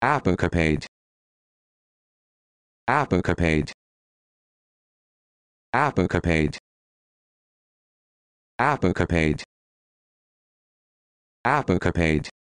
Apocapade Apocapade Apocapade Apocapade Apocapade